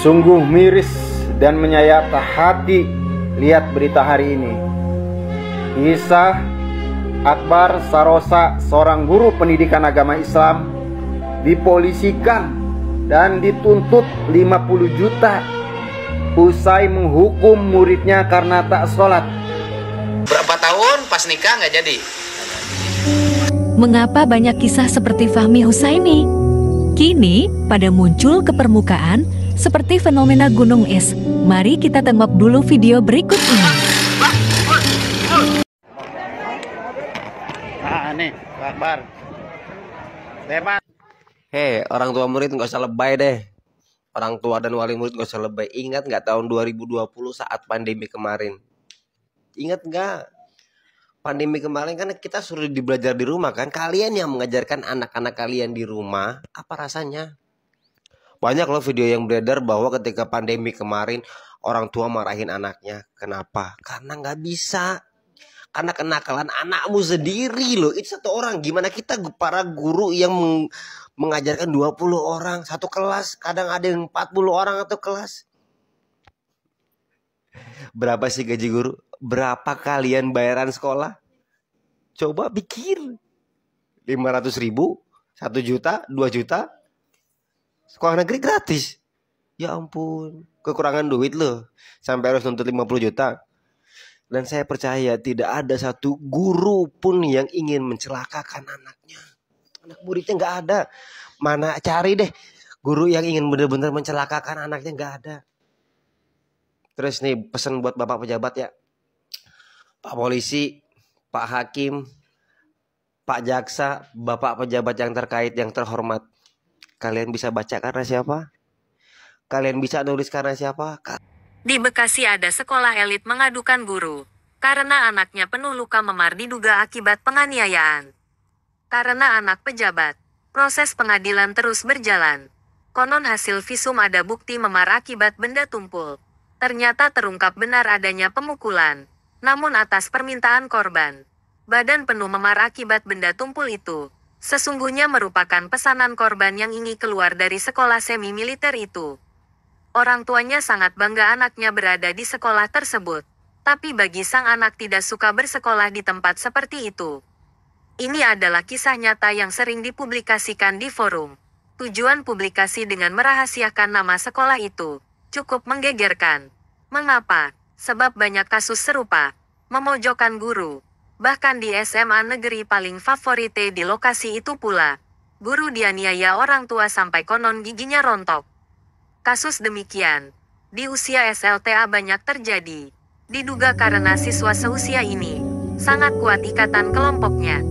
Sungguh miris dan menyayat hati lihat berita hari ini. Kisah Akbar Sarosa, seorang guru pendidikan agama Islam, dipolisikan dan dituntut 50 juta usai menghukum muridnya karena tak sholat. Berapa tahun pas nikah nggak jadi? Mengapa banyak kisah seperti Fahmi Husaini? Kini, pada muncul ke permukaan, seperti fenomena gunung es. Mari kita tengok dulu video berikut ini. Nah, nih, Akbar. Hei, orang tua murid nggak usah lebay deh. Orang tua dan wali murid nggak usah lebay. Ingat nggak tahun 2020 saat pandemi kemarin? Ingat nggak? pandemi kemarin kan kita suruh dibelajar belajar di rumah kan kalian yang mengajarkan anak-anak kalian di rumah apa rasanya banyak loh video yang beredar bahwa ketika pandemi kemarin orang tua marahin anaknya. Kenapa? Karena nggak bisa. Karena kenakalan anakmu sendiri loh. Itu satu orang. Gimana kita para guru yang meng mengajarkan 20 orang satu kelas, kadang ada yang 40 orang atau kelas. Berapa sih gaji guru? Berapa kalian bayaran sekolah? Coba pikir. 500 ribu, 1 juta, 2 juta, sekolah negeri gratis ya ampun kekurangan duit loh sampai harus nuntut 50 juta dan saya percaya tidak ada satu guru pun yang ingin mencelakakan anaknya anak muridnya nggak ada mana cari deh guru yang ingin benar-benar mencelakakan anaknya nggak ada terus nih pesan buat bapak pejabat ya pak polisi pak hakim pak jaksa bapak pejabat yang terkait yang terhormat Kalian bisa baca karena siapa? Kalian bisa nulis karena siapa? Ka di Bekasi ada sekolah elit mengadukan guru karena anaknya penuh luka memar diduga akibat penganiayaan. Karena anak pejabat, proses pengadilan terus berjalan. Konon hasil visum ada bukti memar akibat benda tumpul. Ternyata terungkap benar adanya pemukulan. Namun atas permintaan korban, badan penuh memar akibat benda tumpul itu sesungguhnya merupakan pesanan korban yang ingin keluar dari sekolah semi-militer itu. Orang tuanya sangat bangga anaknya berada di sekolah tersebut. Tapi bagi sang anak tidak suka bersekolah di tempat seperti itu. Ini adalah kisah nyata yang sering dipublikasikan di forum. Tujuan publikasi dengan merahasiakan nama sekolah itu cukup menggegerkan. Mengapa? Sebab banyak kasus serupa memojokkan guru, Bahkan di SMA negeri paling favorit di lokasi itu pula. Guru dianiaya orang tua sampai konon giginya rontok. Kasus demikian. Di usia SLTA banyak terjadi. Diduga karena siswa seusia ini sangat kuat ikatan kelompoknya.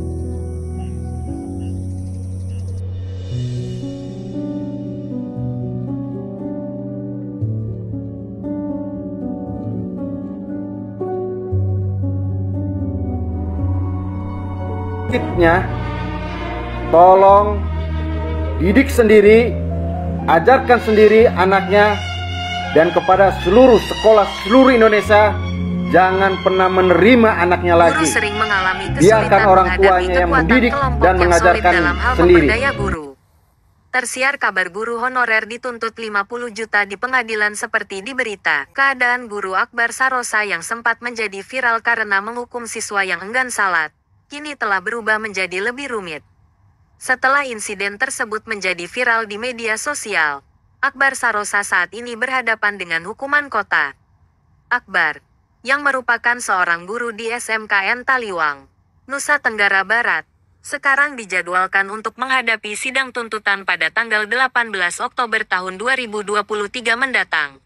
tipnya tolong didik sendiri, ajarkan sendiri anaknya dan kepada seluruh sekolah seluruh Indonesia jangan pernah menerima anaknya lagi. sering mengalami Biarkan orang tuanya yang mendidik dan yang mengajarkan dalam hal sendiri. Guru. Tersiar kabar guru honorer dituntut 50 juta di pengadilan seperti di berita. Keadaan guru Akbar Sarosa yang sempat menjadi viral karena menghukum siswa yang enggan salat kini telah berubah menjadi lebih rumit. Setelah insiden tersebut menjadi viral di media sosial, Akbar Sarosa saat ini berhadapan dengan hukuman kota. Akbar, yang merupakan seorang guru di SMKN Taliwang, Nusa Tenggara Barat, sekarang dijadwalkan untuk menghadapi sidang tuntutan pada tanggal 18 Oktober tahun 2023 mendatang.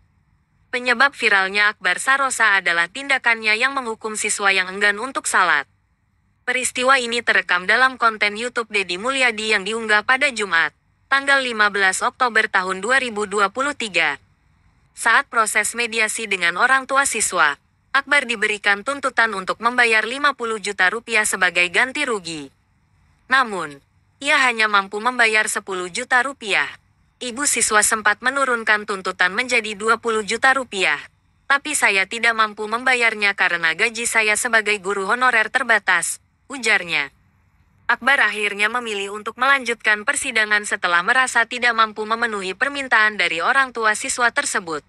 Penyebab viralnya Akbar Sarosa adalah tindakannya yang menghukum siswa yang enggan untuk salat. Peristiwa ini terekam dalam konten YouTube Deddy Mulyadi yang diunggah pada Jumat, tanggal 15 Oktober tahun 2023. Saat proses mediasi dengan orang tua siswa, Akbar diberikan tuntutan untuk membayar 50 juta rupiah sebagai ganti rugi. Namun, ia hanya mampu membayar 10 juta rupiah. Ibu siswa sempat menurunkan tuntutan menjadi 20 juta rupiah. Tapi saya tidak mampu membayarnya karena gaji saya sebagai guru honorer terbatas, ujarnya. Akbar akhirnya memilih untuk melanjutkan persidangan setelah merasa tidak mampu memenuhi permintaan dari orang tua siswa tersebut.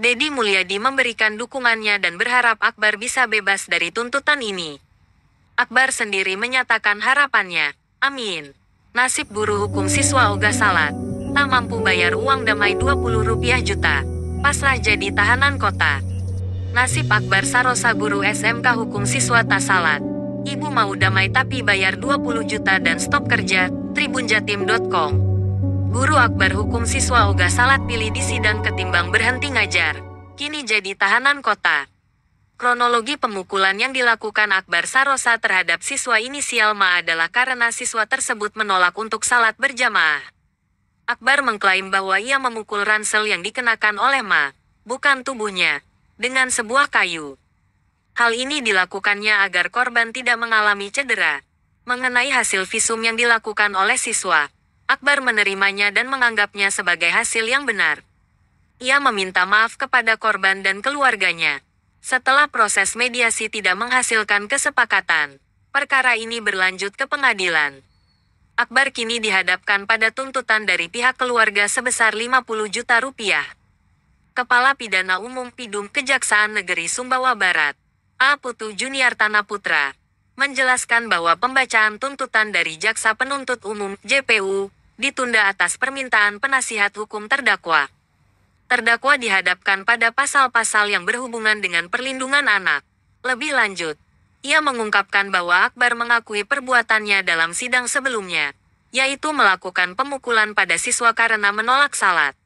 Dedi Mulyadi memberikan dukungannya dan berharap Akbar bisa bebas dari tuntutan ini. Akbar sendiri menyatakan harapannya, amin. Nasib guru hukum siswa Oga Salat, tak mampu bayar uang damai 20 rupiah juta, pasrah jadi tahanan kota. Nasib Akbar Sarosa guru SMK Hukum Siswa Tasalat, Ibu mau damai tapi bayar 20 juta dan stop kerja, tribunjatim.com. Guru Akbar hukum siswa ogah salat pilih di sidang ketimbang berhenti ngajar. Kini jadi tahanan kota. Kronologi pemukulan yang dilakukan Akbar Sarosa terhadap siswa inisial Ma adalah karena siswa tersebut menolak untuk salat berjamaah. Akbar mengklaim bahwa ia memukul ransel yang dikenakan oleh Ma, bukan tubuhnya, dengan sebuah kayu. Hal ini dilakukannya agar korban tidak mengalami cedera. Mengenai hasil visum yang dilakukan oleh siswa, Akbar menerimanya dan menganggapnya sebagai hasil yang benar. Ia meminta maaf kepada korban dan keluarganya. Setelah proses mediasi tidak menghasilkan kesepakatan, perkara ini berlanjut ke pengadilan. Akbar kini dihadapkan pada tuntutan dari pihak keluarga sebesar 50 juta rupiah. Kepala Pidana Umum Pidum Kejaksaan Negeri Sumbawa Barat, A. Putu Junior Tanaputra menjelaskan bahwa pembacaan tuntutan dari Jaksa Penuntut Umum JPU ditunda atas permintaan penasihat hukum terdakwa. Terdakwa dihadapkan pada pasal-pasal yang berhubungan dengan perlindungan anak. Lebih lanjut, ia mengungkapkan bahwa Akbar mengakui perbuatannya dalam sidang sebelumnya, yaitu melakukan pemukulan pada siswa karena menolak salat.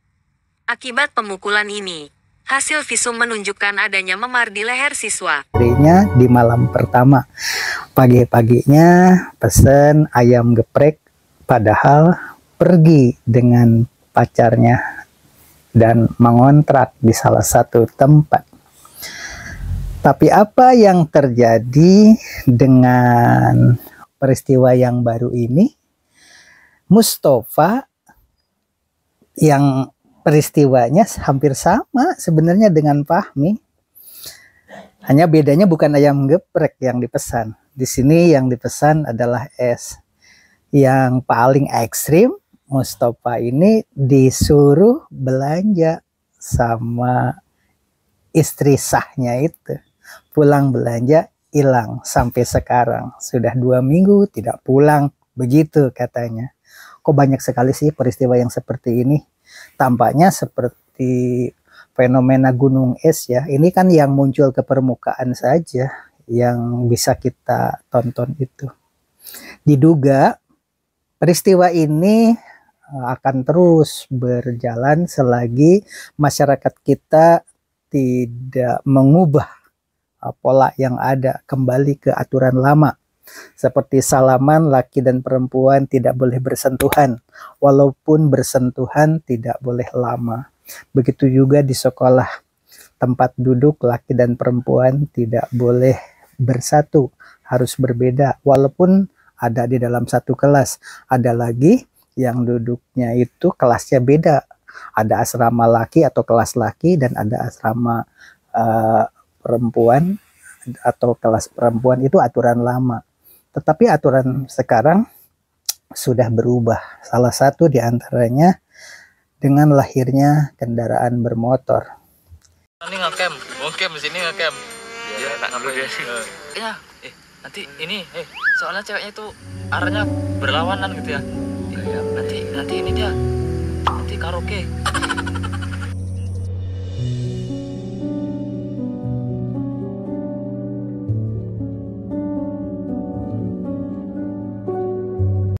Akibat pemukulan ini, Hasil visum menunjukkan adanya memar di leher siswa. Harinya di malam pertama, pagi-paginya pesen ayam geprek, padahal pergi dengan pacarnya dan mengontrak di salah satu tempat. Tapi apa yang terjadi dengan peristiwa yang baru ini? Mustafa yang peristiwanya hampir sama sebenarnya dengan Fahmi. Hanya bedanya bukan ayam geprek yang dipesan. Di sini yang dipesan adalah es. Yang paling ekstrim, Mustafa ini disuruh belanja sama istri sahnya itu. Pulang belanja hilang sampai sekarang. Sudah dua minggu tidak pulang. Begitu katanya. Kok banyak sekali sih peristiwa yang seperti ini tampaknya seperti fenomena gunung es ya. Ini kan yang muncul ke permukaan saja yang bisa kita tonton itu. Diduga peristiwa ini eh, akan terus berjalan selagi masyarakat kita tidak mengubah eh, pola yang ada kembali ke aturan lama seperti salaman, laki dan perempuan tidak boleh bersentuhan, walaupun bersentuhan tidak boleh lama. Begitu juga di sekolah, tempat duduk laki dan perempuan tidak boleh bersatu, harus berbeda, walaupun ada di dalam satu kelas. Ada lagi yang duduknya itu kelasnya beda. Ada asrama laki atau kelas laki dan ada asrama uh, perempuan atau kelas perempuan itu aturan lama. Tetapi aturan sekarang sudah berubah. Salah satu di antaranya dengan lahirnya kendaraan bermotor. Ini ngakem, mungkin di sini ngakem. Ya, enak ya, dia Ya, eh, nanti ini, eh, soalnya ceweknya itu arahnya berlawanan gitu ya. Iya, iya. Nanti, nanti ini dia, nanti karaoke.